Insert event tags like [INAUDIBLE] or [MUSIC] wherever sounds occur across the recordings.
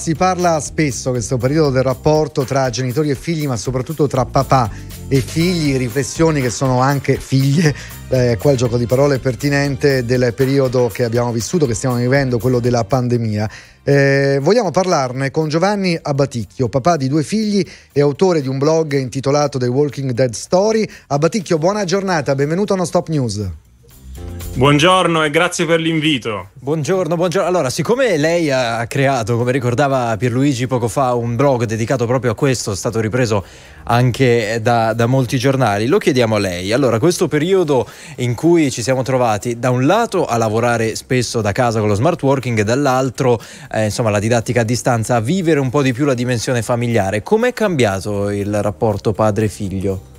Si parla spesso questo periodo del rapporto tra genitori e figli, ma soprattutto tra papà e figli, riflessioni che sono anche figlie, [LAUGHS] eh, qua il gioco di parole è pertinente del periodo che abbiamo vissuto, che stiamo vivendo, quello della pandemia. Eh, vogliamo parlarne con Giovanni Abaticchio, papà di due figli e autore di un blog intitolato The Walking Dead Story. Abaticchio, buona giornata, benvenuto a No Stop News. Buongiorno e grazie per l'invito. Buongiorno, buongiorno. Allora, siccome lei ha creato, come ricordava Pierluigi poco fa, un blog dedicato proprio a questo, è stato ripreso anche da, da molti giornali, lo chiediamo a lei. Allora, questo periodo in cui ci siamo trovati, da un lato a lavorare spesso da casa con lo smart working e dall'altro, eh, insomma, la didattica a distanza, a vivere un po' di più la dimensione familiare, com'è cambiato il rapporto padre-figlio?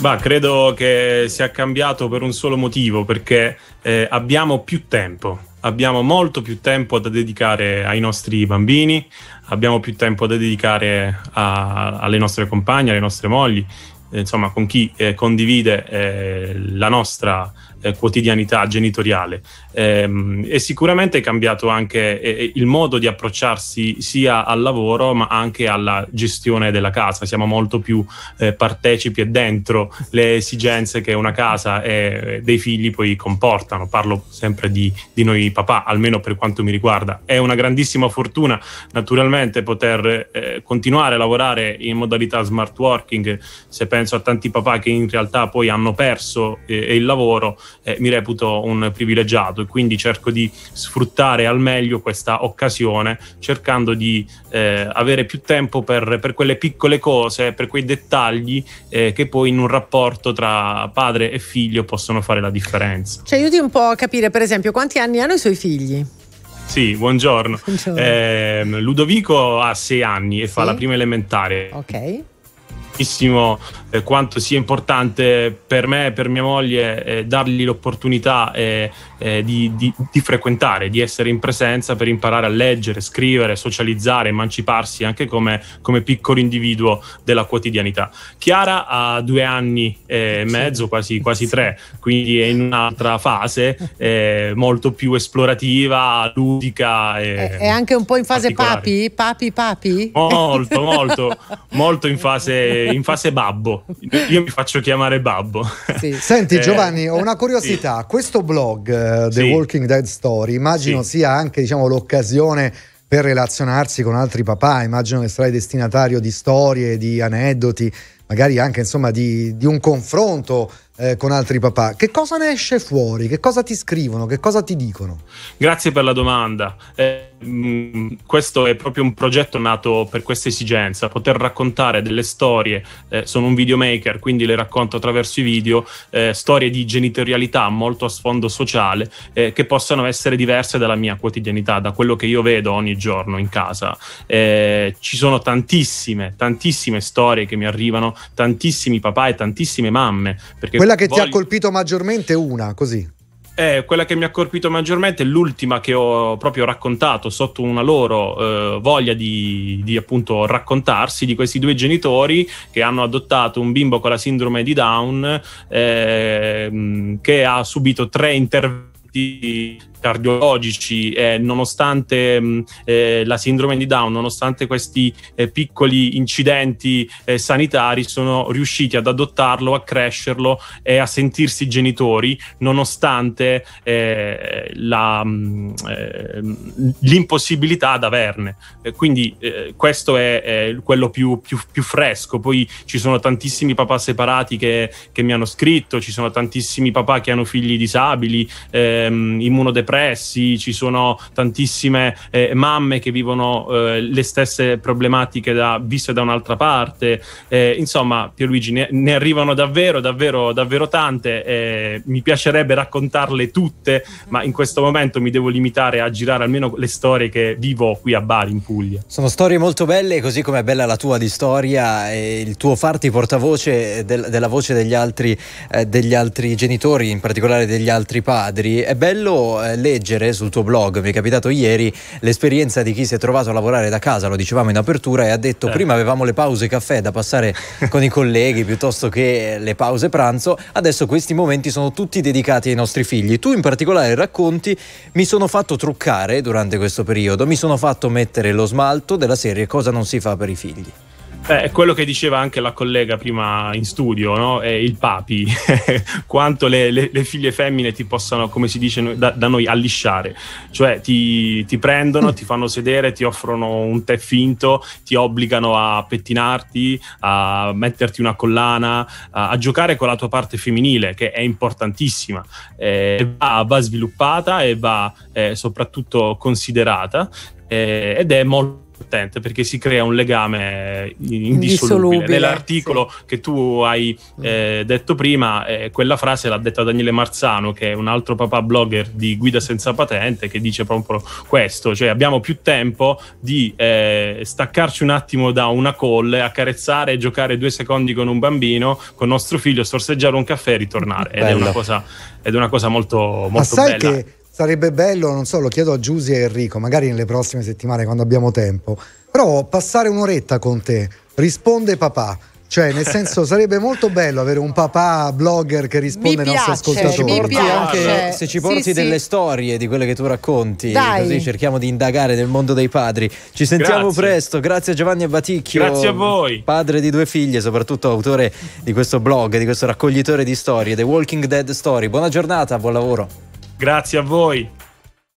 Bah, credo che sia cambiato per un solo motivo, perché eh, abbiamo più tempo, abbiamo molto più tempo da dedicare ai nostri bambini, abbiamo più tempo da dedicare a, alle nostre compagne, alle nostre mogli, eh, insomma con chi eh, condivide eh, la nostra eh, quotidianità genitoriale ehm, e sicuramente è cambiato anche eh, il modo di approcciarsi sia al lavoro ma anche alla gestione della casa, siamo molto più eh, partecipi e dentro le esigenze che una casa e dei figli poi comportano, parlo sempre di, di noi papà, almeno per quanto mi riguarda, è una grandissima fortuna naturalmente poter eh, continuare a lavorare in modalità smart working, se penso a tanti papà che in realtà poi hanno perso eh, il lavoro, eh, mi reputo un privilegiato e quindi cerco di sfruttare al meglio questa occasione cercando di eh, avere più tempo per, per, quelle piccole cose, per quei dettagli eh, che poi in un rapporto tra padre e figlio possono fare la differenza. Ci aiuti un po' a capire per esempio quanti anni hanno i suoi figli? Sì, buongiorno. buongiorno. Eh, Ludovico ha sei anni e sì? fa la prima elementare. Ok benissimo eh, quanto sia importante per me e per mia moglie eh, dargli l'opportunità eh, eh, di, di, di, frequentare, di essere in presenza per imparare a leggere, scrivere, socializzare, emanciparsi anche come, come piccolo individuo della quotidianità. Chiara ha due anni e mezzo, quasi, quasi tre, quindi è in un'altra fase eh, molto più esplorativa, ludica. E è anche un po' in fase papi? Papi, papi? Molto, molto, [LAUGHS] molto in fase in fase babbo. Io mi faccio chiamare babbo. Sì. Senti [LAUGHS] eh, Giovanni, ho una curiosità. Sì. Questo blog, eh, The sì. Walking Dead Story, immagino sia anche diciamo, l'occasione per relazionarsi con altri papà. Immagino che sarai destinatario di storie, di aneddoti, magari anche insomma, di, di, un confronto eh, con altri papà. Che cosa ne esce fuori? Che cosa ti scrivono? Che cosa ti dicono? Grazie per la domanda. Eh Mm, questo è proprio un progetto nato per questa esigenza, poter raccontare delle storie, eh, sono un videomaker quindi le racconto attraverso i video, eh, storie di genitorialità molto a sfondo sociale eh, che possano essere diverse dalla mia quotidianità, da quello che io vedo ogni giorno in casa. Eh, ci sono tantissime, tantissime storie che mi arrivano, tantissimi papà e tantissime mamme. Quella che voglio... ti ha colpito maggiormente è una, così. Eh, quella che mi ha colpito maggiormente è l'ultima che ho proprio raccontato sotto una loro eh, voglia di, di, appunto raccontarsi di questi due genitori che hanno adottato un bimbo con la sindrome di Down eh, che ha subito tre interventi aspetti cardiologici, eh, nonostante mh, mm, eh, la sindrome di Down, nonostante questi eh, piccoli incidenti eh, sanitari, sono riusciti ad adottarlo, a crescerlo e a sentirsi genitori, nonostante eh, la, mh, mm, eh, l'impossibilità ad averne. quindi questo è, è quello più, più, più, fresco. Poi ci sono tantissimi papà separati che, che, mi hanno scritto, ci sono tantissimi papà che hanno figli disabili. Eh, ehm, immunodepressi, ci sono tantissime eh, mamme che vivono eh, le stesse problematiche da, viste da un'altra parte. Eh, insomma, Pierluigi, ne, ne, arrivano davvero, davvero, davvero tante. Eh, mi piacerebbe raccontarle tutte, ma in questo momento mi devo limitare a girare almeno le storie che vivo qui a Bari, in Puglia. Sono storie molto belle, così come è bella la tua di storia e il tuo farti portavoce del, della voce degli altri, eh, degli altri genitori, in particolare degli altri padri. È è bello eh, leggere sul tuo blog, mi è capitato ieri, l'esperienza di chi si è trovato a lavorare da casa, lo dicevamo in apertura, e ha detto eh. prima avevamo le pause caffè da passare [LAUGHS] con i colleghi piuttosto che le pause pranzo, adesso questi momenti sono tutti dedicati ai nostri figli. Tu in particolare racconti, mi sono fatto truccare durante questo periodo, mi sono fatto mettere lo smalto della serie cosa non si fa per i figli. Beh, quello che diceva anche la collega prima in studio, no? È il papi, [LAUGHS] quanto le, le, le, figlie femmine ti possano, come si dice da, da noi, allisciare, cioè ti, ti, prendono, ti fanno sedere, ti offrono un tè finto, ti obbligano a pettinarti, a metterti una collana, a, a giocare con la tua parte femminile, che è importantissima, eh, va, va, sviluppata e va eh, soprattutto considerata eh, ed è molto potente perché si crea un legame indissolubile. Nell'articolo sì. che tu hai mm. eh, detto prima, eh, quella frase l'ha detta Daniele Marzano, che è un altro papà blogger di Guida senza patente, che dice proprio questo, cioè abbiamo più tempo di eh, staccarci un attimo da una call, accarezzare e giocare due secondi con un bambino, con nostro figlio, sorseggiare un caffè e ritornare. Ed è una cosa, ed è una cosa molto, molto bella. Che sarebbe bello, non so, lo chiedo a Giusy e Enrico, magari nelle prossime settimane quando abbiamo tempo, però passare un'oretta con te, risponde papà. Cioè, nel senso, [LAUGHS] sarebbe molto bello avere un papà blogger che risponde ai nostri ascoltatori. Mi piace. Anche se ci porti sì, delle sì. storie di quelle che tu racconti, Dai. così cerchiamo di indagare nel mondo dei padri. Ci sentiamo grazie. presto. Grazie a Giovanni Abbaticchio. Grazie a voi. Padre di due figlie, soprattutto autore di questo blog, di questo raccoglitore di storie, The Walking Dead Story. Buona giornata, buon lavoro. Grazie a voi.